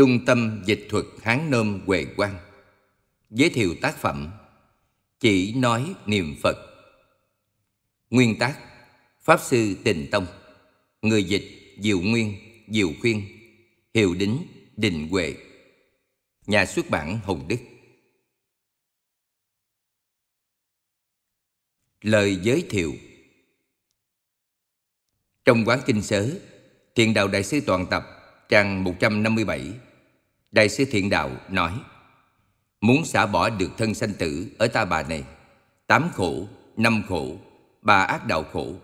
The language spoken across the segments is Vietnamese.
Trung tâm Dịch thuật Hán Nôm Huệ Quang Giới thiệu tác phẩm Chỉ nói niệm Phật Nguyên tác Pháp Sư Tình Tông Người dịch Diệu Nguyên, Diệu Khuyên Hiệu Đính, Đình Huệ Nhà xuất bản Hồng Đức Lời giới thiệu Trong quán kinh sớ Thiền đạo Đại sư Toàn Tập Trang 157 Đại sư Thiện Đạo nói Muốn xả bỏ được thân sanh tử ở ta bà này Tám khổ, năm khổ, ba ác đạo khổ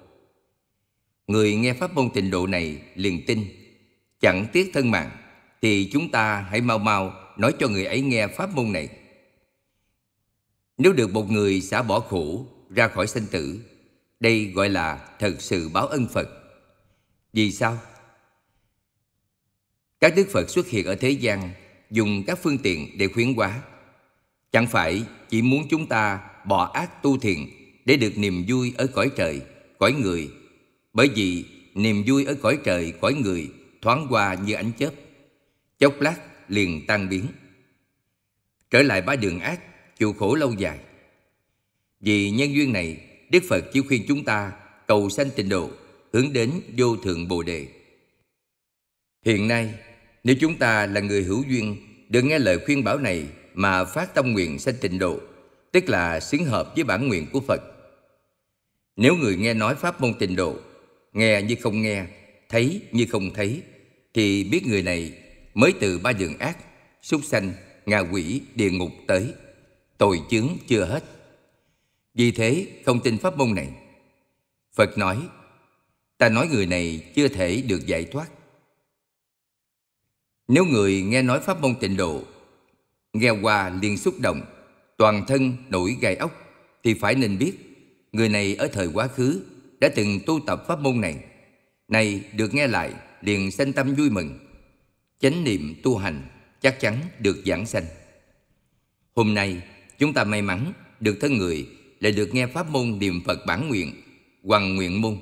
Người nghe pháp môn tịnh độ này liền tin Chẳng tiếc thân mạng Thì chúng ta hãy mau mau nói cho người ấy nghe pháp môn này Nếu được một người xả bỏ khổ ra khỏi sanh tử Đây gọi là thật sự báo ân Phật Vì sao? Các Đức Phật xuất hiện ở thế gian dùng các phương tiện để khuyến hóa. Chẳng phải chỉ muốn chúng ta bỏ ác tu thiền để được niềm vui ở cõi trời, cõi người. Bởi vì niềm vui ở cõi trời, cõi người thoáng qua như ánh chớp. Chốc lát liền tan biến. Trở lại ba đường ác, chịu khổ lâu dài. Vì nhân duyên này, Đức Phật chỉ khuyên chúng ta cầu sanh tịnh độ, hướng đến vô thượng Bồ Đề. Hiện nay, nếu chúng ta là người hữu duyên, được nghe lời khuyên bảo này mà phát tâm nguyện sanh tịnh độ, tức là xứng hợp với bản nguyện của Phật. Nếu người nghe nói pháp môn tịnh độ, nghe như không nghe, thấy như không thấy, thì biết người này mới từ ba đường ác, súc sanh, ngạ quỷ, địa ngục tới, tội chứng chưa hết. Vì thế không tin pháp môn này. Phật nói, ta nói người này chưa thể được giải thoát. Nếu người nghe nói pháp môn tịnh độ, nghe qua liền xúc động, toàn thân nổi gai ốc, thì phải nên biết, người này ở thời quá khứ đã từng tu tập pháp môn này. Này được nghe lại liền sanh tâm vui mừng, chánh niệm tu hành chắc chắn được giảng sanh. Hôm nay chúng ta may mắn được thân người lại được nghe pháp môn niệm Phật bản nguyện, hoàng nguyện môn.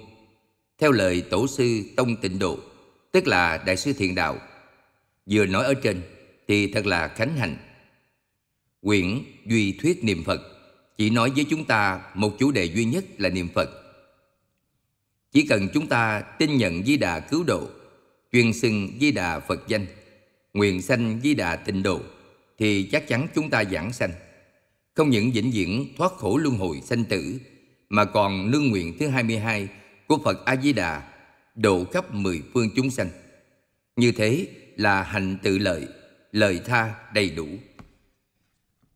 Theo lời tổ sư Tông Tịnh Độ, tức là Đại sư Thiện Đạo, vừa nói ở trên thì thật là khánh hành. Quyển Duy Thuyết Niệm Phật chỉ nói với chúng ta một chủ đề duy nhất là niệm Phật. Chỉ cần chúng ta tin nhận Di Đà cứu độ, chuyên xưng Di Đà Phật danh, nguyện sanh Di Đà tịnh độ, thì chắc chắn chúng ta giảng sanh. Không những vĩnh viễn thoát khổ luân hồi sanh tử, mà còn nương nguyện thứ 22 của Phật A Di Đà độ khắp mười phương chúng sanh. Như thế, là hạnh tự lợi, lời tha đầy đủ.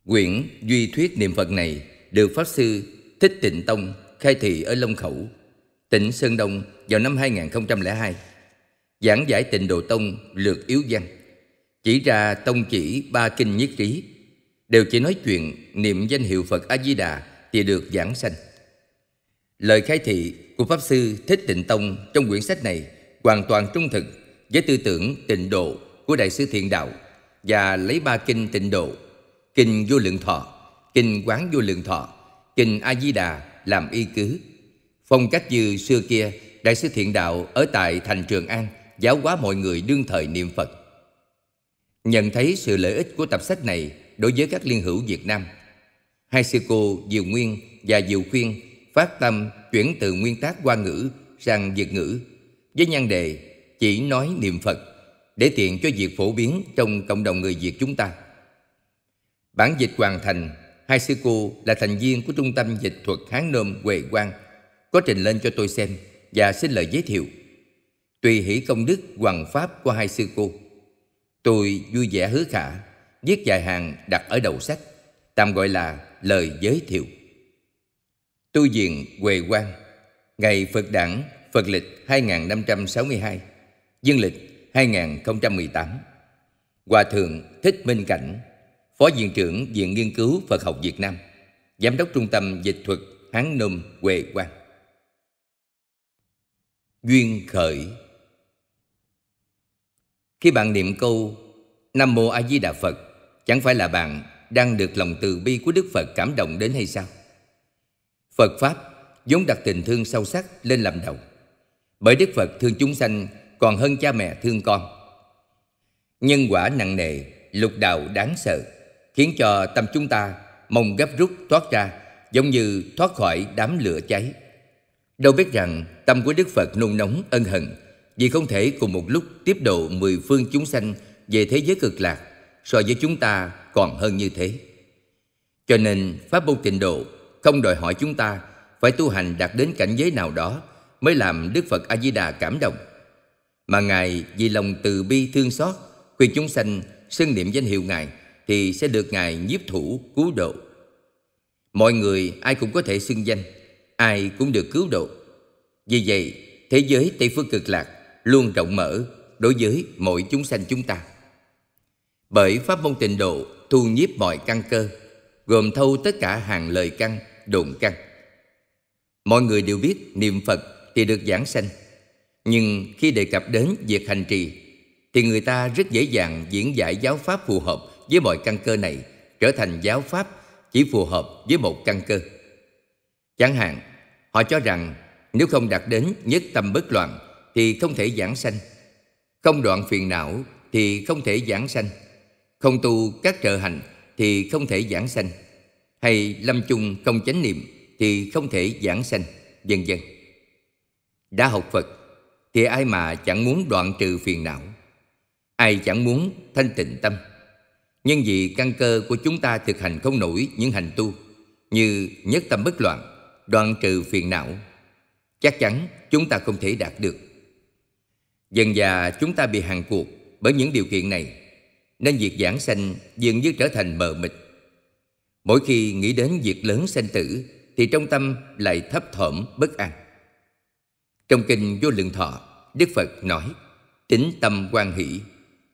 Quyển Duy Thuyết Niệm Phật này được Pháp Sư Thích Tịnh Tông khai thị ở Long Khẩu, tỉnh Sơn Đông vào năm 2002. Giảng giải tịnh độ tông lược yếu văn, chỉ ra tông chỉ ba kinh nhất trí, đều chỉ nói chuyện niệm danh hiệu Phật A-di-đà thì được giảng sanh. Lời khai thị của Pháp Sư Thích Tịnh Tông trong quyển sách này hoàn toàn trung thực với tư tưởng tịnh độ của Đại sư Thiện Đạo và lấy ba kinh tịnh độ, kinh vô lượng thọ, kinh quán vô lượng thọ, kinh A-di-đà làm y cứ. Phong cách như xưa kia, Đại sư Thiện Đạo ở tại thành Trường An giáo hóa mọi người đương thời niệm Phật. Nhận thấy sự lợi ích của tập sách này đối với các liên hữu Việt Nam, hai sư cô Diều Nguyên và Diều Khuyên phát tâm chuyển từ nguyên tác qua ngữ sang Việt ngữ với nhan đề chỉ nói niệm Phật để tiện cho việc phổ biến trong cộng đồng người Việt chúng ta. Bản dịch hoàn thành, hai sư cô là thành viên của Trung tâm Dịch thuật Hán Nôm Huệ Quang có trình lên cho tôi xem và xin lời giới thiệu. Tùy hỷ công đức hoàng pháp của hai sư cô. Tôi vui vẻ hứa khả, viết dài hàng đặt ở đầu sách, tạm gọi là lời giới thiệu. Tu viện Huệ Quang, ngày Phật Đản, Phật lịch 2562 Dương lịch 2018 Hòa Thượng Thích Minh Cảnh Phó Viện trưởng Viện Nghiên cứu Phật học Việt Nam Giám đốc Trung tâm Dịch thuật Hán Nôm Huệ Quang Duyên khởi Khi bạn niệm câu Nam Mô A Di Đà Phật Chẳng phải là bạn đang được lòng từ bi của Đức Phật cảm động đến hay sao? Phật Pháp vốn đặt tình thương sâu sắc lên làm đầu Bởi Đức Phật thương chúng sanh còn hơn cha mẹ thương con. Nhân quả nặng nề, lục đạo đáng sợ, khiến cho tâm chúng ta mong gấp rút thoát ra, giống như thoát khỏi đám lửa cháy. Đâu biết rằng tâm của Đức Phật nung nóng ân hận vì không thể cùng một lúc tiếp độ mười phương chúng sanh về thế giới cực lạc so với chúng ta còn hơn như thế. Cho nên Pháp môn tịnh độ không đòi hỏi chúng ta phải tu hành đạt đến cảnh giới nào đó mới làm Đức Phật A Di Đà cảm động mà Ngài vì lòng từ bi thương xót khuyên chúng sanh xưng niệm danh hiệu Ngài thì sẽ được Ngài nhiếp thủ cứu độ. Mọi người ai cũng có thể xưng danh, ai cũng được cứu độ. Vì vậy, thế giới Tây Phương Cực Lạc luôn rộng mở đối với mọi chúng sanh chúng ta. Bởi Pháp môn tịnh độ thu nhiếp mọi căn cơ, gồm thâu tất cả hàng lời căn, đồn căn. Mọi người đều biết niệm Phật thì được giảng sanh, nhưng khi đề cập đến việc hành trì thì người ta rất dễ dàng diễn giải giáo pháp phù hợp với mọi căn cơ này trở thành giáo pháp chỉ phù hợp với một căn cơ. Chẳng hạn, họ cho rằng nếu không đạt đến nhất tâm bất loạn thì không thể giảng sanh, không đoạn phiền não thì không thể giảng sanh, không tu các trợ hành thì không thể giảng sanh, hay lâm chung không chánh niệm thì không thể giảng sanh, vân vân. Đã học Phật thì ai mà chẳng muốn đoạn trừ phiền não ai chẳng muốn thanh tịnh tâm nhưng vì căn cơ của chúng ta thực hành không nổi những hành tu như nhất tâm bất loạn đoạn trừ phiền não chắc chắn chúng ta không thể đạt được dần dà chúng ta bị hàng cuộc bởi những điều kiện này nên việc giảng sanh dường như trở thành mờ mịt mỗi khi nghĩ đến việc lớn sanh tử thì trong tâm lại thấp thỏm bất an trong kinh vô lượng thọ Đức Phật nói, tính tâm quan hỷ,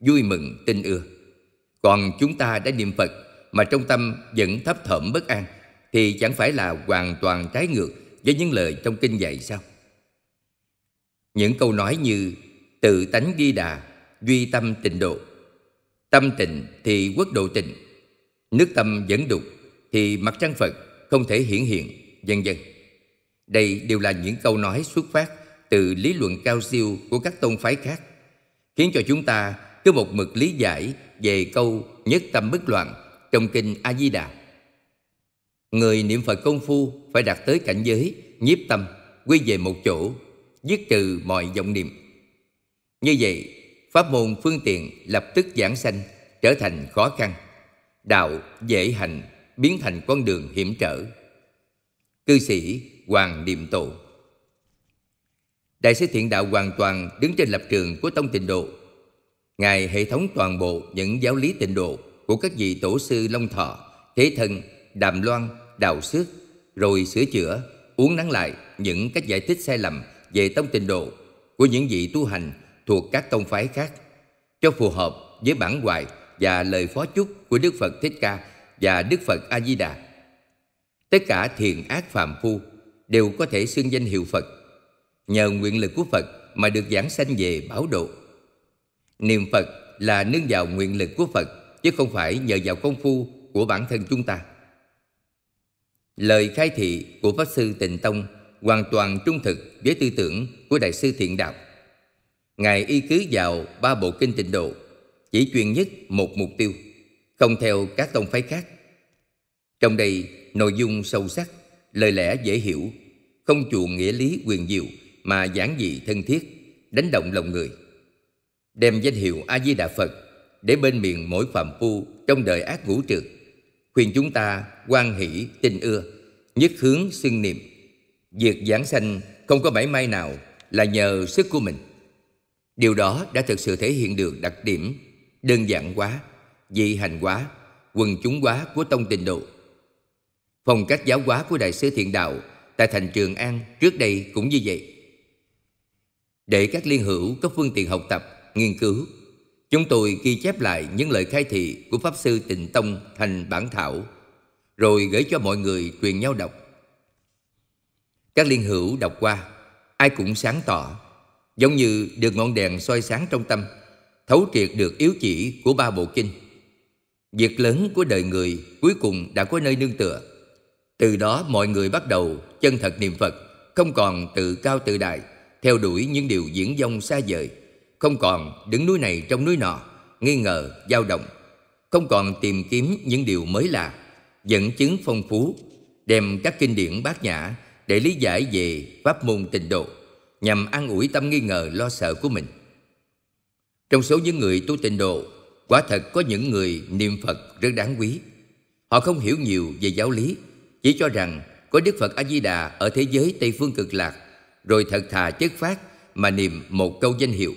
vui mừng tin ưa. Còn chúng ta đã niệm Phật mà trong tâm vẫn thấp thỏm bất an, thì chẳng phải là hoàn toàn trái ngược với những lời trong kinh dạy sao? Những câu nói như tự tánh ghi đà, duy tâm tịnh độ, tâm tịnh thì quốc độ tịnh, nước tâm vẫn đục thì mặt trăng Phật không thể hiển hiện, vân vân. Đây đều là những câu nói xuất phát từ lý luận cao siêu của các tôn phái khác khiến cho chúng ta cứ một mực lý giải về câu nhất tâm bất loạn trong kinh a di đà người niệm phật công phu phải đạt tới cảnh giới nhiếp tâm quy về một chỗ dứt trừ mọi vọng niệm như vậy pháp môn phương tiện lập tức giảng sanh trở thành khó khăn đạo dễ hành biến thành con đường hiểm trở cư sĩ hoàng niệm tụng Đại sư Thiện Đạo hoàn toàn đứng trên lập trường của tông tịnh độ. Ngài hệ thống toàn bộ những giáo lý tịnh độ của các vị tổ sư Long Thọ, Thế Thân, Đàm Loan, Đào Xước, rồi sửa chữa, uốn nắn lại những cách giải thích sai lầm về tông tịnh độ của những vị tu hành thuộc các tông phái khác cho phù hợp với bản hoài và lời phó chúc của Đức Phật Thích Ca và Đức Phật A Di Đà. Tất cả thiền ác phạm phu đều có thể xưng danh hiệu Phật nhờ nguyện lực của Phật mà được giảng sanh về bảo độ. Niệm Phật là nương vào nguyện lực của Phật chứ không phải nhờ vào công phu của bản thân chúng ta. Lời khai thị của Pháp Sư Tịnh Tông hoàn toàn trung thực với tư tưởng của Đại sư Thiện Đạo. Ngài y cứ vào ba bộ kinh tịnh độ, chỉ chuyên nhất một mục tiêu, không theo các tông phái khác. Trong đây, nội dung sâu sắc, lời lẽ dễ hiểu, không chuộng nghĩa lý quyền diệu mà giản dị thân thiết, đánh động lòng người. Đem danh hiệu A-di-đà Phật để bên miệng mỗi phạm phu trong đời ác ngũ trượt, khuyên chúng ta quan hỷ, tin ưa, nhất hướng xưng niệm. Việc giảng sanh không có mảy may nào là nhờ sức của mình. Điều đó đã thực sự thể hiện được đặc điểm đơn giản quá, dị hành quá, quần chúng quá của tông tình độ. Phong cách giáo hóa của Đại sứ Thiện Đạo tại thành Trường An trước đây cũng như vậy để các liên hữu có phương tiện học tập, nghiên cứu. Chúng tôi ghi chép lại những lời khai thị của Pháp Sư Tịnh Tông thành bản thảo, rồi gửi cho mọi người truyền nhau đọc. Các liên hữu đọc qua, ai cũng sáng tỏ, giống như được ngọn đèn soi sáng trong tâm, thấu triệt được yếu chỉ của ba bộ kinh. Việc lớn của đời người cuối cùng đã có nơi nương tựa. Từ đó mọi người bắt đầu chân thật niệm Phật, không còn tự cao tự đại theo đuổi những điều diễn dông xa vời, không còn đứng núi này trong núi nọ, nghi ngờ, dao động, không còn tìm kiếm những điều mới lạ, dẫn chứng phong phú, đem các kinh điển bát nhã để lý giải về pháp môn tịnh độ, nhằm an ủi tâm nghi ngờ lo sợ của mình. Trong số những người tu tịnh độ, quả thật có những người niệm Phật rất đáng quý. Họ không hiểu nhiều về giáo lý, chỉ cho rằng có Đức Phật A Di Đà ở thế giới Tây phương cực lạc rồi thật thà chất phát mà niệm một câu danh hiệu.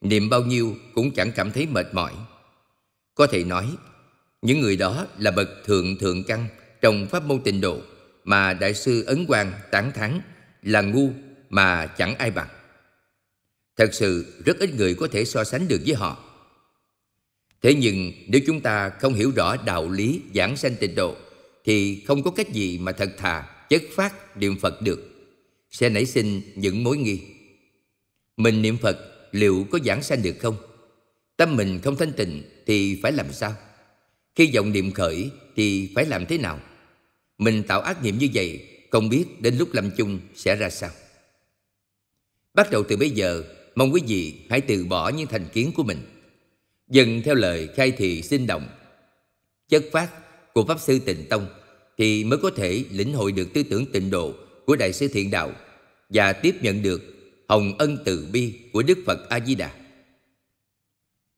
Niệm bao nhiêu cũng chẳng cảm thấy mệt mỏi. Có thể nói, những người đó là bậc thượng thượng căn trong pháp môn tịnh độ mà Đại sư Ấn Quang tán thán là ngu mà chẳng ai bằng. Thật sự rất ít người có thể so sánh được với họ. Thế nhưng nếu chúng ta không hiểu rõ đạo lý giảng sanh tịnh độ thì không có cách gì mà thật thà chất phát niệm Phật được sẽ nảy sinh những mối nghi. Mình niệm Phật liệu có giảng sanh được không? Tâm mình không thanh tịnh thì phải làm sao? Khi vọng niệm khởi thì phải làm thế nào? Mình tạo ác niệm như vậy không biết đến lúc lâm chung sẽ ra sao? Bắt đầu từ bây giờ, mong quý vị hãy từ bỏ những thành kiến của mình. Dần theo lời khai thị sinh động, chất phát của Pháp Sư Tịnh Tông thì mới có thể lĩnh hội được tư tưởng tịnh độ của Đại sư Thiện Đạo và tiếp nhận được hồng ân từ bi của Đức Phật A Di Đà.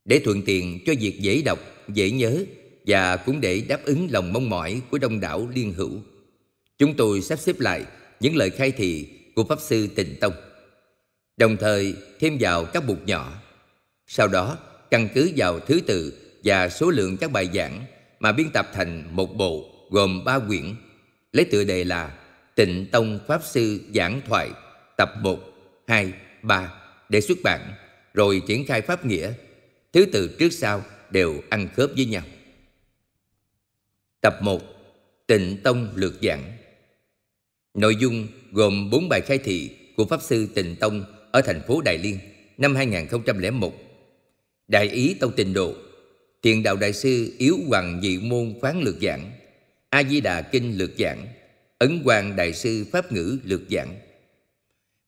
Để thuận tiện cho việc dễ đọc, dễ nhớ và cũng để đáp ứng lòng mong mỏi của đông đảo liên hữu, chúng tôi sắp xếp lại những lời khai thị của Pháp Sư Tịnh Tông, đồng thời thêm vào các bục nhỏ. Sau đó, căn cứ vào thứ tự và số lượng các bài giảng mà biên tập thành một bộ gồm ba quyển, lấy tựa đề là Tịnh Tông Pháp Sư Giảng Thoại Tập 1, 2, 3 để xuất bản rồi triển khai pháp nghĩa thứ tự trước sau đều ăn khớp với nhau Tập 1 Tịnh Tông Lược Giảng Nội dung gồm 4 bài khai thị của Pháp Sư Tịnh Tông ở thành phố Đại Liên năm 2001 Đại Ý Tông Tịnh Độ Thiền Đạo Đại Sư Yếu Hoàng Dị Môn Phán Lược Giảng A Di Đà Kinh Lược Giảng Ấn Quang Đại sư Pháp Ngữ lược giảng.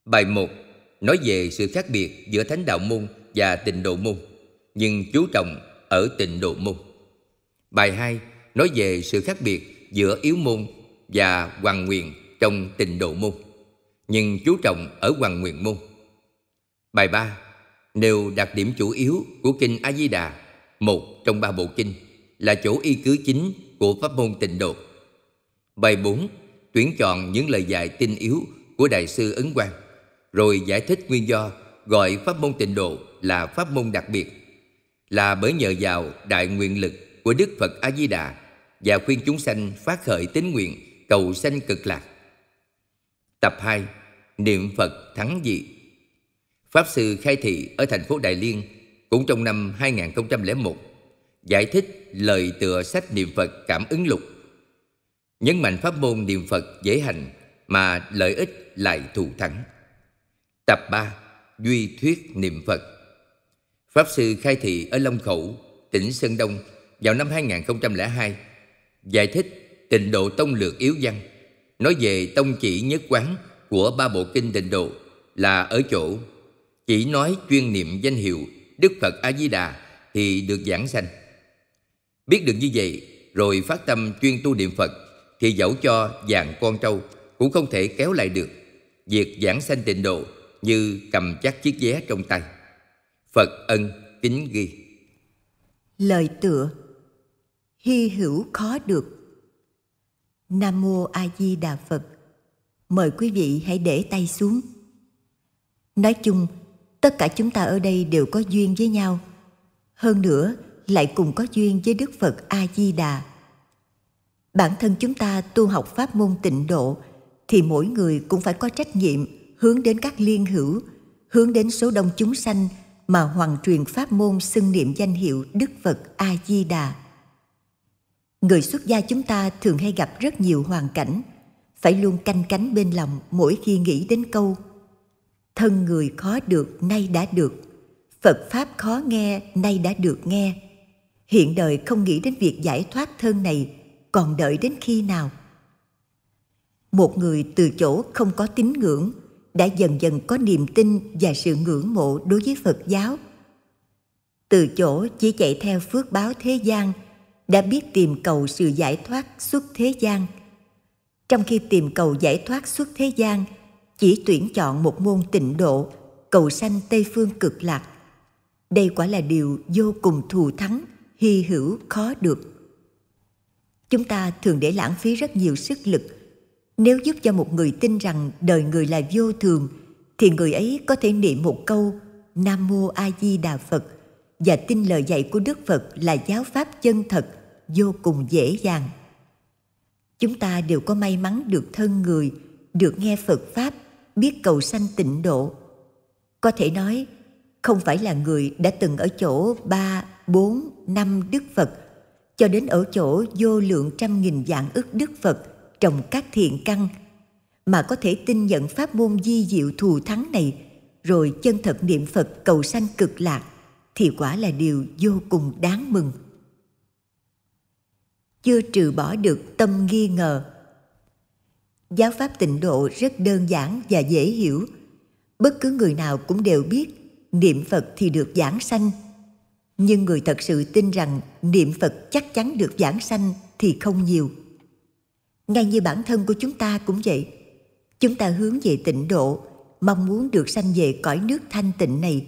Bài 1 nói về sự khác biệt giữa Thánh Đạo Môn và Tịnh Độ Môn, nhưng chú trọng ở Tịnh Độ Môn. Bài 2 nói về sự khác biệt giữa Yếu Môn và Hoàng Nguyện trong Tịnh Độ Môn, nhưng chú trọng ở Hoàng Nguyện Môn. Bài 3 nêu đặc điểm chủ yếu của Kinh A-di-đà, một trong ba bộ kinh, là chỗ y cứ chính của Pháp môn tịnh độ. Bài 4 tuyển chọn những lời dạy tinh yếu của Đại sư Ấn Quang, rồi giải thích nguyên do gọi pháp môn tịnh độ là pháp môn đặc biệt, là bởi nhờ vào đại nguyện lực của Đức Phật A-di-đà và khuyên chúng sanh phát khởi tín nguyện cầu sanh cực lạc. Tập 2 Niệm Phật Thắng Dị Pháp Sư Khai Thị ở thành phố đại Liên cũng trong năm 2001 giải thích lời tựa sách Niệm Phật Cảm ứng Lục nhấn mạnh pháp môn niệm Phật dễ hành mà lợi ích lại thù thắng. Tập 3. Duy thuyết niệm Phật Pháp sư khai thị ở Long Khẩu, tỉnh Sơn Đông vào năm 2002 giải thích tịnh độ tông lược yếu văn nói về tông chỉ nhất quán của ba bộ kinh tịnh độ là ở chỗ chỉ nói chuyên niệm danh hiệu Đức Phật A Di Đà thì được giảng sanh. Biết được như vậy rồi phát tâm chuyên tu niệm Phật thì dẫu cho vàng con trâu cũng không thể kéo lại được việc giảng sanh tịnh độ như cầm chắc chiếc vé trong tay phật ân kính ghi lời tựa hy hữu khó được nam mô a di đà phật mời quý vị hãy để tay xuống nói chung tất cả chúng ta ở đây đều có duyên với nhau hơn nữa lại cùng có duyên với đức phật a di đà bản thân chúng ta tu học pháp môn tịnh độ thì mỗi người cũng phải có trách nhiệm hướng đến các liên hữu hướng đến số đông chúng sanh mà hoàn truyền pháp môn xưng niệm danh hiệu đức phật a di đà người xuất gia chúng ta thường hay gặp rất nhiều hoàn cảnh phải luôn canh cánh bên lòng mỗi khi nghĩ đến câu thân người khó được nay đã được phật pháp khó nghe nay đã được nghe hiện đời không nghĩ đến việc giải thoát thân này còn đợi đến khi nào một người từ chỗ không có tín ngưỡng đã dần dần có niềm tin và sự ngưỡng mộ đối với phật giáo từ chỗ chỉ chạy theo phước báo thế gian đã biết tìm cầu sự giải thoát xuất thế gian trong khi tìm cầu giải thoát xuất thế gian chỉ tuyển chọn một môn tịnh độ cầu sanh tây phương cực lạc đây quả là điều vô cùng thù thắng hy hữu khó được chúng ta thường để lãng phí rất nhiều sức lực nếu giúp cho một người tin rằng đời người là vô thường thì người ấy có thể niệm một câu nam mô a di đà phật và tin lời dạy của đức phật là giáo pháp chân thật vô cùng dễ dàng chúng ta đều có may mắn được thân người được nghe phật pháp biết cầu sanh tịnh độ có thể nói không phải là người đã từng ở chỗ ba bốn năm đức phật cho đến ở chỗ vô lượng trăm nghìn dạng ức đức Phật trồng các thiện căn mà có thể tin nhận pháp môn di diệu thù thắng này rồi chân thật niệm Phật cầu sanh cực lạc thì quả là điều vô cùng đáng mừng. Chưa trừ bỏ được tâm nghi ngờ. Giáo pháp tịnh độ rất đơn giản và dễ hiểu. Bất cứ người nào cũng đều biết niệm Phật thì được giảng sanh nhưng người thật sự tin rằng niệm phật chắc chắn được giảng sanh thì không nhiều ngay như bản thân của chúng ta cũng vậy chúng ta hướng về tịnh độ mong muốn được sanh về cõi nước thanh tịnh này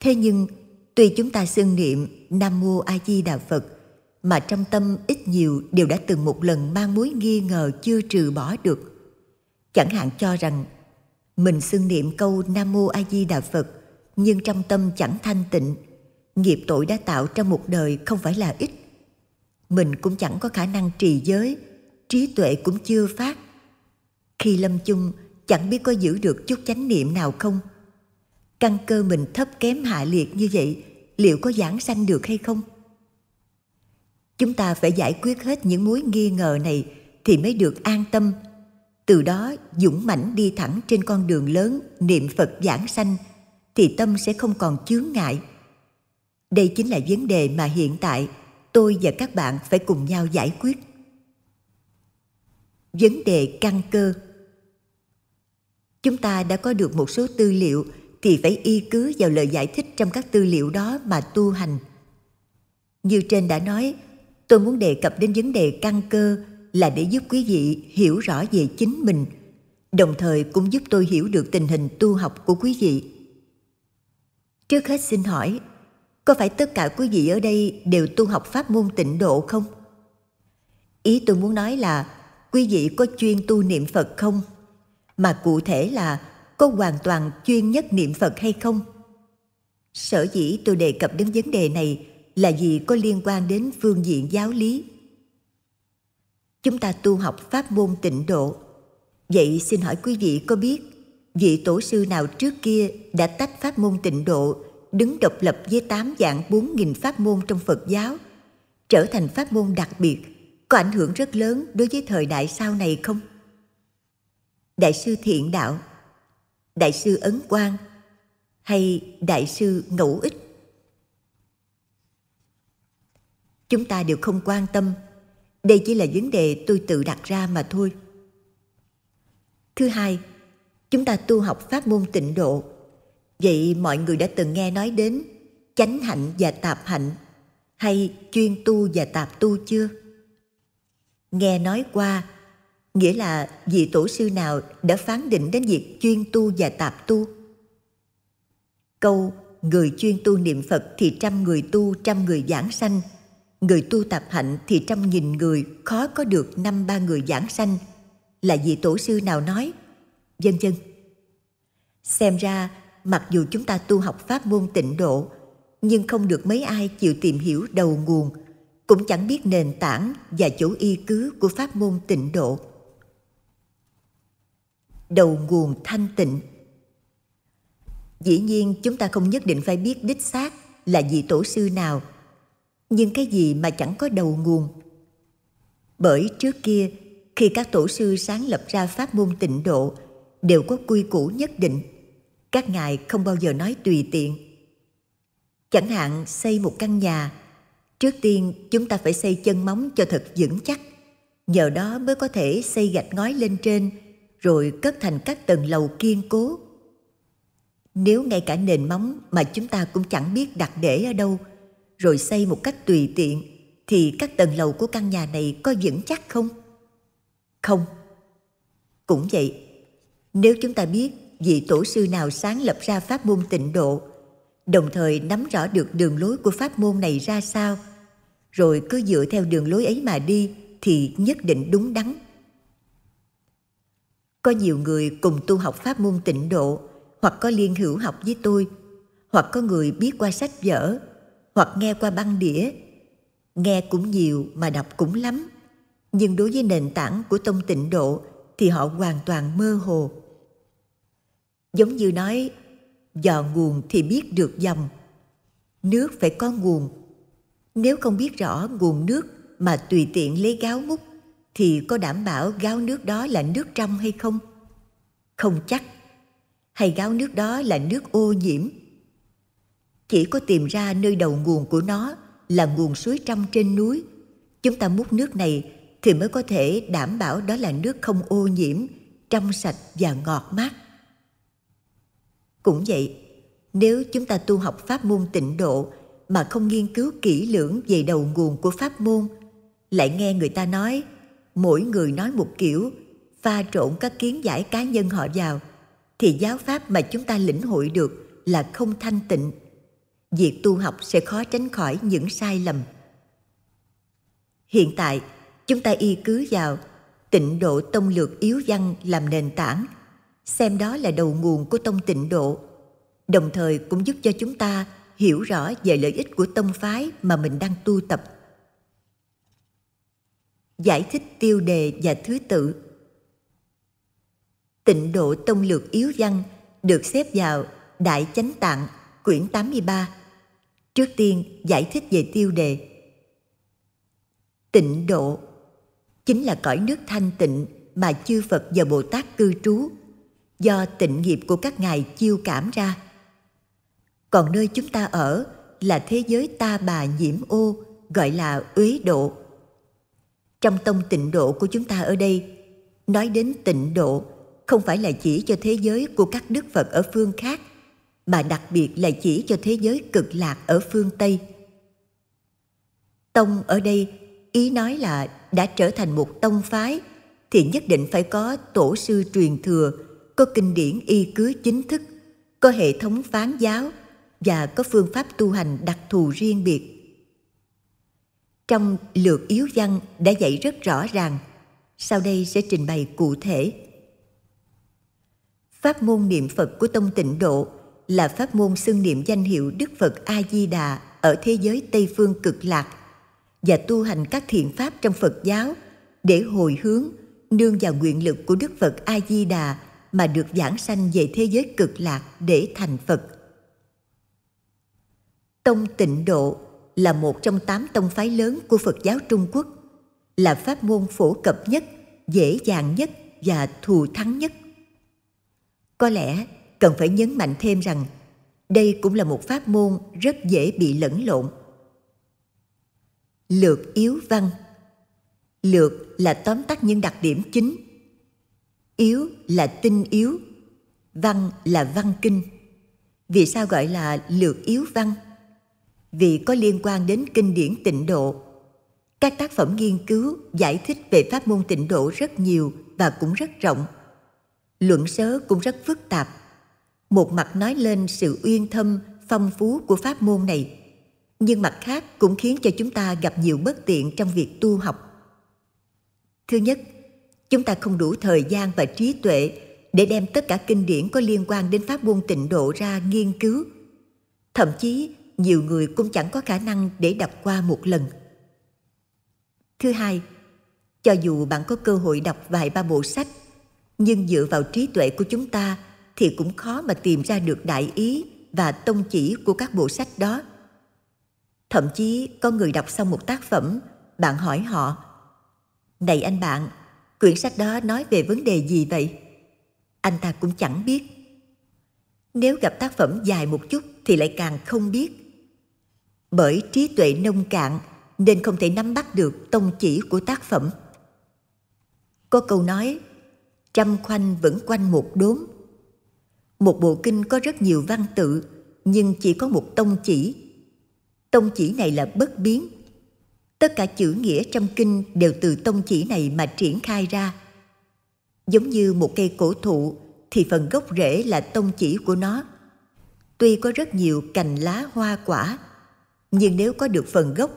thế nhưng tuy chúng ta xưng niệm nam mô a di đà phật mà trong tâm ít nhiều đều đã từng một lần mang mối nghi ngờ chưa trừ bỏ được chẳng hạn cho rằng mình xưng niệm câu nam mô a di đà phật nhưng trong tâm chẳng thanh tịnh nghiệp tội đã tạo trong một đời không phải là ít mình cũng chẳng có khả năng trì giới trí tuệ cũng chưa phát khi lâm chung chẳng biết có giữ được chút chánh niệm nào không căn cơ mình thấp kém hạ liệt như vậy liệu có giảng sanh được hay không chúng ta phải giải quyết hết những mối nghi ngờ này thì mới được an tâm từ đó dũng mãnh đi thẳng trên con đường lớn niệm phật giảng sanh thì tâm sẽ không còn chướng ngại đây chính là vấn đề mà hiện tại tôi và các bạn phải cùng nhau giải quyết vấn đề căn cơ chúng ta đã có được một số tư liệu thì phải y cứ vào lời giải thích trong các tư liệu đó mà tu hành như trên đã nói tôi muốn đề cập đến vấn đề căn cơ là để giúp quý vị hiểu rõ về chính mình đồng thời cũng giúp tôi hiểu được tình hình tu học của quý vị trước hết xin hỏi có phải tất cả quý vị ở đây đều tu học pháp môn tịnh độ không? Ý tôi muốn nói là quý vị có chuyên tu niệm Phật không? Mà cụ thể là có hoàn toàn chuyên nhất niệm Phật hay không? Sở dĩ tôi đề cập đến vấn đề này là vì có liên quan đến phương diện giáo lý. Chúng ta tu học pháp môn tịnh độ. Vậy xin hỏi quý vị có biết vị tổ sư nào trước kia đã tách pháp môn tịnh độ đứng độc lập với tám dạng bốn nghìn pháp môn trong Phật giáo, trở thành pháp môn đặc biệt, có ảnh hưởng rất lớn đối với thời đại sau này không? Đại sư Thiện Đạo, Đại sư Ấn Quang hay Đại sư Ngẫu Ích? Chúng ta đều không quan tâm, đây chỉ là vấn đề tôi tự đặt ra mà thôi. Thứ hai, chúng ta tu học pháp môn tịnh độ Vậy mọi người đã từng nghe nói đến chánh hạnh và tạp hạnh hay chuyên tu và tạp tu chưa? Nghe nói qua, nghĩa là vị tổ sư nào đã phán định đến việc chuyên tu và tạp tu? Câu người chuyên tu niệm Phật thì trăm người tu trăm người giảng sanh, người tu tạp hạnh thì trăm nghìn người khó có được năm ba người giảng sanh là vị tổ sư nào nói? Vân vân. Xem ra mặc dù chúng ta tu học pháp môn tịnh độ nhưng không được mấy ai chịu tìm hiểu đầu nguồn cũng chẳng biết nền tảng và chỗ y cứ của pháp môn tịnh độ đầu nguồn thanh tịnh dĩ nhiên chúng ta không nhất định phải biết đích xác là vị tổ sư nào nhưng cái gì mà chẳng có đầu nguồn bởi trước kia khi các tổ sư sáng lập ra pháp môn tịnh độ đều có quy củ nhất định các ngài không bao giờ nói tùy tiện chẳng hạn xây một căn nhà trước tiên chúng ta phải xây chân móng cho thật vững chắc nhờ đó mới có thể xây gạch ngói lên trên rồi cất thành các tầng lầu kiên cố nếu ngay cả nền móng mà chúng ta cũng chẳng biết đặt để ở đâu rồi xây một cách tùy tiện thì các tầng lầu của căn nhà này có vững chắc không không cũng vậy nếu chúng ta biết vị tổ sư nào sáng lập ra pháp môn tịnh độ, đồng thời nắm rõ được đường lối của pháp môn này ra sao, rồi cứ dựa theo đường lối ấy mà đi thì nhất định đúng đắn. Có nhiều người cùng tu học pháp môn tịnh độ hoặc có liên hữu học với tôi, hoặc có người biết qua sách vở, hoặc nghe qua băng đĩa. Nghe cũng nhiều mà đọc cũng lắm, nhưng đối với nền tảng của tông tịnh độ thì họ hoàn toàn mơ hồ giống như nói dò nguồn thì biết được dòng nước phải có nguồn nếu không biết rõ nguồn nước mà tùy tiện lấy gáo múc thì có đảm bảo gáo nước đó là nước trong hay không không chắc hay gáo nước đó là nước ô nhiễm chỉ có tìm ra nơi đầu nguồn của nó là nguồn suối trong trên núi chúng ta múc nước này thì mới có thể đảm bảo đó là nước không ô nhiễm trong sạch và ngọt mát cũng vậy, nếu chúng ta tu học pháp môn tịnh độ mà không nghiên cứu kỹ lưỡng về đầu nguồn của pháp môn, lại nghe người ta nói, mỗi người nói một kiểu, pha trộn các kiến giải cá nhân họ vào, thì giáo pháp mà chúng ta lĩnh hội được là không thanh tịnh. Việc tu học sẽ khó tránh khỏi những sai lầm. Hiện tại, chúng ta y cứ vào tịnh độ tông lược yếu văn làm nền tảng – xem đó là đầu nguồn của tông tịnh độ đồng thời cũng giúp cho chúng ta hiểu rõ về lợi ích của tông phái mà mình đang tu tập giải thích tiêu đề và thứ tự tịnh độ tông lược yếu văn được xếp vào đại chánh tạng quyển 83 trước tiên giải thích về tiêu đề tịnh độ chính là cõi nước thanh tịnh mà chư Phật và Bồ Tát cư trú do tịnh nghiệp của các ngài chiêu cảm ra. Còn nơi chúng ta ở là thế giới ta bà nhiễm ô, gọi là uế độ. Trong tông tịnh độ của chúng ta ở đây, nói đến tịnh độ không phải là chỉ cho thế giới của các đức Phật ở phương khác, mà đặc biệt là chỉ cho thế giới cực lạc ở phương Tây. Tông ở đây ý nói là đã trở thành một tông phái thì nhất định phải có tổ sư truyền thừa có kinh điển y cứ chính thức, có hệ thống phán giáo và có phương pháp tu hành đặc thù riêng biệt. Trong lược yếu văn đã dạy rất rõ ràng, sau đây sẽ trình bày cụ thể. Pháp môn niệm Phật của tông tịnh độ là pháp môn xưng niệm danh hiệu Đức Phật A Di Đà ở thế giới Tây phương cực lạc và tu hành các thiện pháp trong Phật giáo để hồi hướng nương vào nguyện lực của Đức Phật A Di Đà mà được giảng sanh về thế giới cực lạc để thành Phật. Tông Tịnh Độ là một trong tám tông phái lớn của Phật giáo Trung Quốc, là pháp môn phổ cập nhất, dễ dàng nhất và thù thắng nhất. Có lẽ cần phải nhấn mạnh thêm rằng đây cũng là một pháp môn rất dễ bị lẫn lộn. Lược yếu văn Lược là tóm tắt những đặc điểm chính yếu là tinh yếu văn là văn kinh vì sao gọi là lược yếu văn vì có liên quan đến kinh điển tịnh độ các tác phẩm nghiên cứu giải thích về pháp môn tịnh độ rất nhiều và cũng rất rộng luận sớ cũng rất phức tạp một mặt nói lên sự uyên thâm phong phú của pháp môn này nhưng mặt khác cũng khiến cho chúng ta gặp nhiều bất tiện trong việc tu học thứ nhất chúng ta không đủ thời gian và trí tuệ để đem tất cả kinh điển có liên quan đến pháp môn tịnh độ ra nghiên cứu. Thậm chí, nhiều người cũng chẳng có khả năng để đọc qua một lần. Thứ hai, cho dù bạn có cơ hội đọc vài ba bộ sách, nhưng dựa vào trí tuệ của chúng ta thì cũng khó mà tìm ra được đại ý và tông chỉ của các bộ sách đó. Thậm chí có người đọc xong một tác phẩm, bạn hỏi họ: "Này anh bạn, quyển sách đó nói về vấn đề gì vậy? Anh ta cũng chẳng biết. Nếu gặp tác phẩm dài một chút thì lại càng không biết. Bởi trí tuệ nông cạn nên không thể nắm bắt được tông chỉ của tác phẩm. Có câu nói, trăm khoanh vẫn quanh một đốm. Một bộ kinh có rất nhiều văn tự, nhưng chỉ có một tông chỉ. Tông chỉ này là bất biến, tất cả chữ nghĩa trong kinh đều từ tông chỉ này mà triển khai ra giống như một cây cổ thụ thì phần gốc rễ là tông chỉ của nó tuy có rất nhiều cành lá hoa quả nhưng nếu có được phần gốc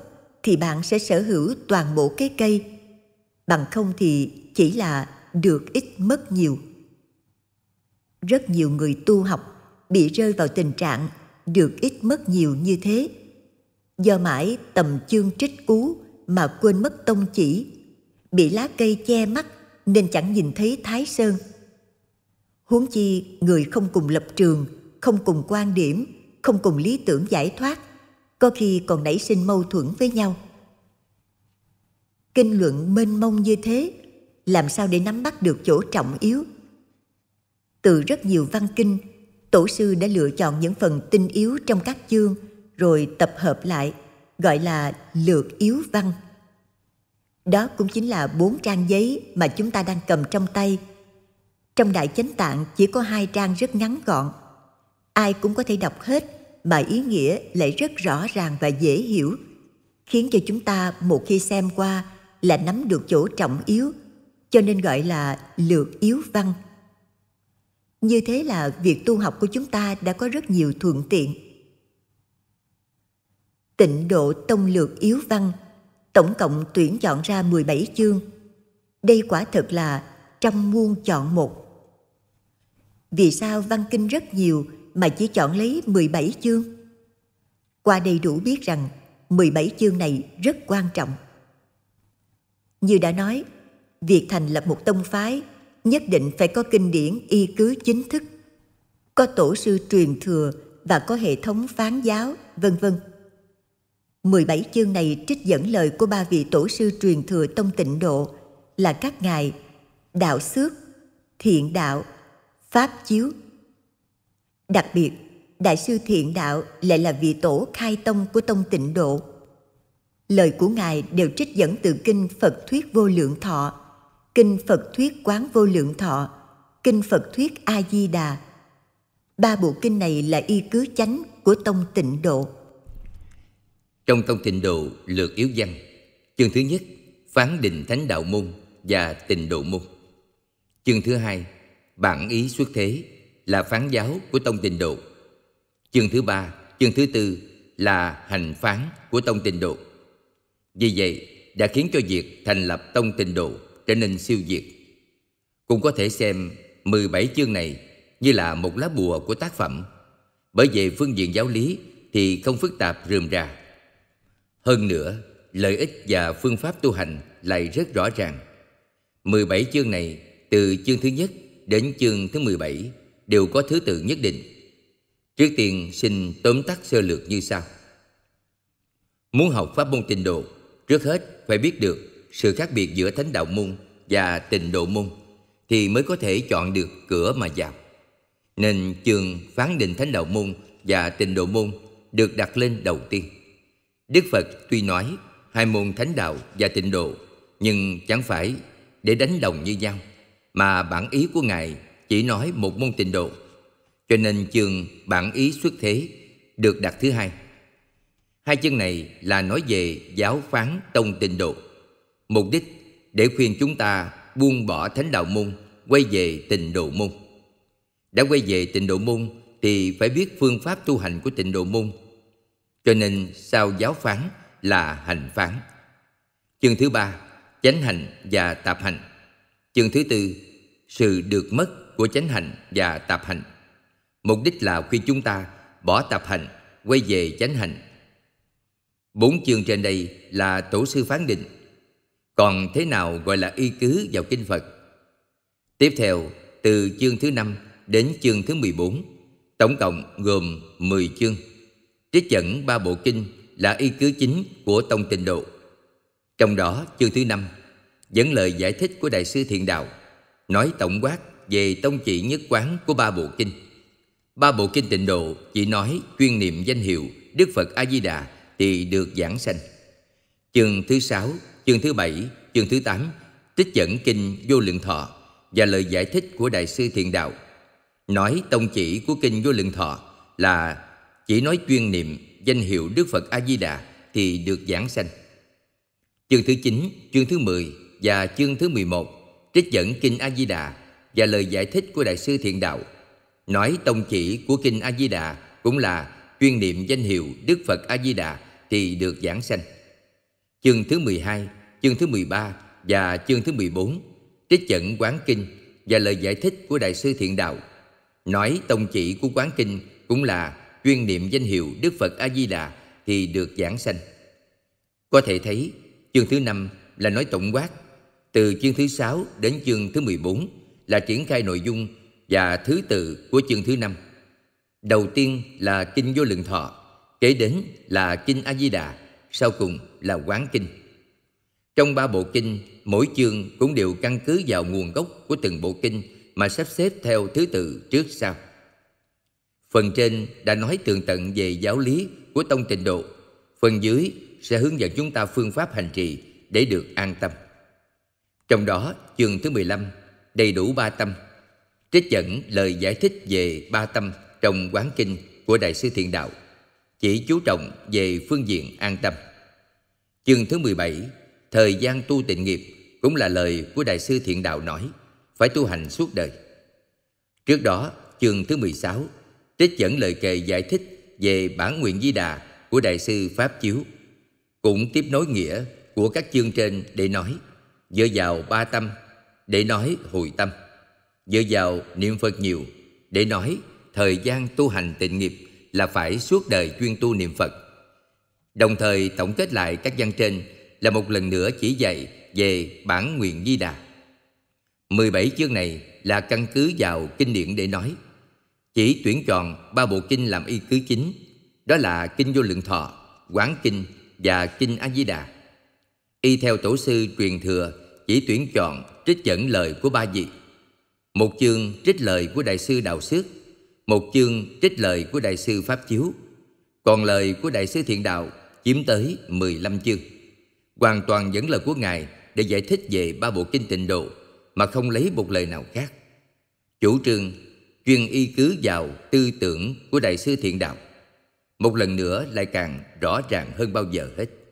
thì bạn sẽ sở hữu toàn bộ cái cây bằng không thì chỉ là được ít mất nhiều rất nhiều người tu học bị rơi vào tình trạng được ít mất nhiều như thế do mãi tầm chương trích cú mà quên mất tông chỉ bị lá cây che mắt nên chẳng nhìn thấy thái sơn huống chi người không cùng lập trường không cùng quan điểm không cùng lý tưởng giải thoát có khi còn nảy sinh mâu thuẫn với nhau kinh luận mênh mông như thế làm sao để nắm bắt được chỗ trọng yếu từ rất nhiều văn kinh tổ sư đã lựa chọn những phần tinh yếu trong các chương rồi tập hợp lại gọi là lược yếu văn đó cũng chính là bốn trang giấy mà chúng ta đang cầm trong tay trong đại chánh tạng chỉ có hai trang rất ngắn gọn ai cũng có thể đọc hết mà ý nghĩa lại rất rõ ràng và dễ hiểu khiến cho chúng ta một khi xem qua là nắm được chỗ trọng yếu cho nên gọi là lược yếu văn như thế là việc tu học của chúng ta đã có rất nhiều thuận tiện tịnh độ tông lược yếu văn, tổng cộng tuyển chọn ra 17 chương. Đây quả thật là trăm muôn chọn một. Vì sao văn kinh rất nhiều mà chỉ chọn lấy 17 chương? Qua đây đủ biết rằng 17 chương này rất quan trọng. Như đã nói, việc thành lập một tông phái nhất định phải có kinh điển y cứ chính thức, có tổ sư truyền thừa và có hệ thống phán giáo, vân vân. 17 chương này trích dẫn lời của ba vị tổ sư truyền thừa tông tịnh độ là các ngài đạo xước, thiện đạo, pháp chiếu. Đặc biệt, đại sư thiện đạo lại là vị tổ khai tông của tông tịnh độ. Lời của ngài đều trích dẫn từ kinh Phật thuyết vô lượng thọ, kinh Phật thuyết quán vô lượng thọ, kinh Phật thuyết A Di Đà. Ba bộ kinh này là y cứ chánh của tông tịnh độ. Trong Tông Tịnh Độ Lược Yếu Văn, chương thứ nhất Phán định Thánh Đạo Môn và Tịnh Độ Môn. Chương thứ hai Bản ý xuất thế là phán giáo của Tông Tịnh Độ. Chương thứ ba, chương thứ tư là hành phán của Tông Tịnh Độ. Vì vậy, đã khiến cho việc thành lập Tông Tịnh Độ trở nên siêu diệt. Cũng có thể xem 17 chương này như là một lá bùa của tác phẩm. Bởi về phương diện giáo lý thì không phức tạp rườm rà hơn nữa, lợi ích và phương pháp tu hành lại rất rõ ràng. 17 chương này từ chương thứ nhất đến chương thứ 17 đều có thứ tự nhất định. Trước tiên xin tóm tắt sơ lược như sau. Muốn học pháp môn tịnh độ, trước hết phải biết được sự khác biệt giữa thánh đạo môn và tịnh độ môn thì mới có thể chọn được cửa mà vào. Nên chương phán định thánh đạo môn và tịnh độ môn được đặt lên đầu tiên. Đức Phật tuy nói hai môn thánh đạo và tịnh độ nhưng chẳng phải để đánh đồng như nhau mà bản ý của Ngài chỉ nói một môn tịnh độ cho nên chương bản ý xuất thế được đặt thứ hai. Hai chương này là nói về giáo phán tông tịnh độ. Mục đích để khuyên chúng ta buông bỏ thánh đạo môn, quay về tịnh độ môn. Đã quay về tịnh độ môn thì phải biết phương pháp tu hành của tịnh độ môn cho nên sao giáo phán là hành phán. Chương thứ ba, chánh hành và tạp hành. Chương thứ tư, sự được mất của chánh hành và tạp hành. Mục đích là khi chúng ta bỏ tạp hành, quay về chánh hành. Bốn chương trên đây là tổ sư phán định. Còn thế nào gọi là y cứ vào kinh Phật? Tiếp theo, từ chương thứ năm đến chương thứ mười bốn tổng cộng gồm mười chương trích dẫn ba bộ kinh là y cứ chính của tông tịnh độ trong đó chương thứ năm dẫn lời giải thích của đại sư thiện đạo nói tổng quát về tông chỉ nhất quán của ba bộ kinh ba bộ kinh tịnh độ chỉ nói chuyên niệm danh hiệu đức phật a di đà thì được giảng sanh chương thứ sáu chương thứ bảy chương thứ tám trích dẫn kinh vô lượng thọ và lời giải thích của đại sư thiện đạo nói tông chỉ của kinh vô lượng thọ là chỉ nói chuyên niệm danh hiệu Đức Phật A Di Đà thì được giảng sanh. Chương thứ 9, chương thứ 10 và chương thứ 11 trích dẫn kinh A Di Đà và lời giải thích của đại sư Thiện Đạo. Nói tông chỉ của kinh A Di Đà cũng là chuyên niệm danh hiệu Đức Phật A Di Đà thì được giảng sanh. Chương thứ 12, chương thứ 13 và chương thứ 14 trích dẫn quán kinh và lời giải thích của đại sư Thiện Đạo. Nói tông chỉ của quán kinh cũng là chuyên niệm danh hiệu Đức Phật A-di-đà thì được giảng sanh. Có thể thấy, chương thứ năm là nói tổng quát, từ chương thứ sáu đến chương thứ 14 là triển khai nội dung và thứ tự của chương thứ năm. Đầu tiên là Kinh Vô Lượng Thọ, kế đến là Kinh A-di-đà, sau cùng là Quán Kinh. Trong ba bộ kinh, mỗi chương cũng đều căn cứ vào nguồn gốc của từng bộ kinh mà sắp xếp theo thứ tự trước sau. Phần trên đã nói tường tận về giáo lý của tông tịnh độ. Phần dưới sẽ hướng dẫn chúng ta phương pháp hành trì để được an tâm. Trong đó, chương thứ 15 đầy đủ ba tâm, trích dẫn lời giải thích về ba tâm trong quán kinh của Đại sư Thiện Đạo, chỉ chú trọng về phương diện an tâm. Chương thứ 17, thời gian tu tịnh nghiệp cũng là lời của Đại sư Thiện Đạo nói, phải tu hành suốt đời. Trước đó, chương thứ 16 trích dẫn lời kệ giải thích về bản nguyện Di Đà của Đại sư Pháp Chiếu, cũng tiếp nối nghĩa của các chương trên để nói dựa vào ba tâm để nói hồi tâm dựa vào niệm phật nhiều để nói thời gian tu hành tịnh nghiệp là phải suốt đời chuyên tu niệm phật đồng thời tổng kết lại các văn trên là một lần nữa chỉ dạy về bản nguyện di đà 17 chương này là căn cứ vào kinh điển để nói chỉ tuyển chọn ba bộ kinh làm y cứ chính, đó là Kinh Vô Lượng Thọ, Quán Kinh và Kinh A-di-đà. Y theo tổ sư truyền thừa, chỉ tuyển chọn trích dẫn lời của ba vị. Một chương trích lời của Đại sư Đạo Sước, một chương trích lời của Đại sư Pháp Chiếu, còn lời của Đại sư Thiện Đạo chiếm tới 15 chương. Hoàn toàn dẫn lời của Ngài để giải thích về ba bộ kinh tịnh độ mà không lấy một lời nào khác. Chủ trương chuyên y cứ vào tư tưởng của đại sư thiện đạo một lần nữa lại càng rõ ràng hơn bao giờ hết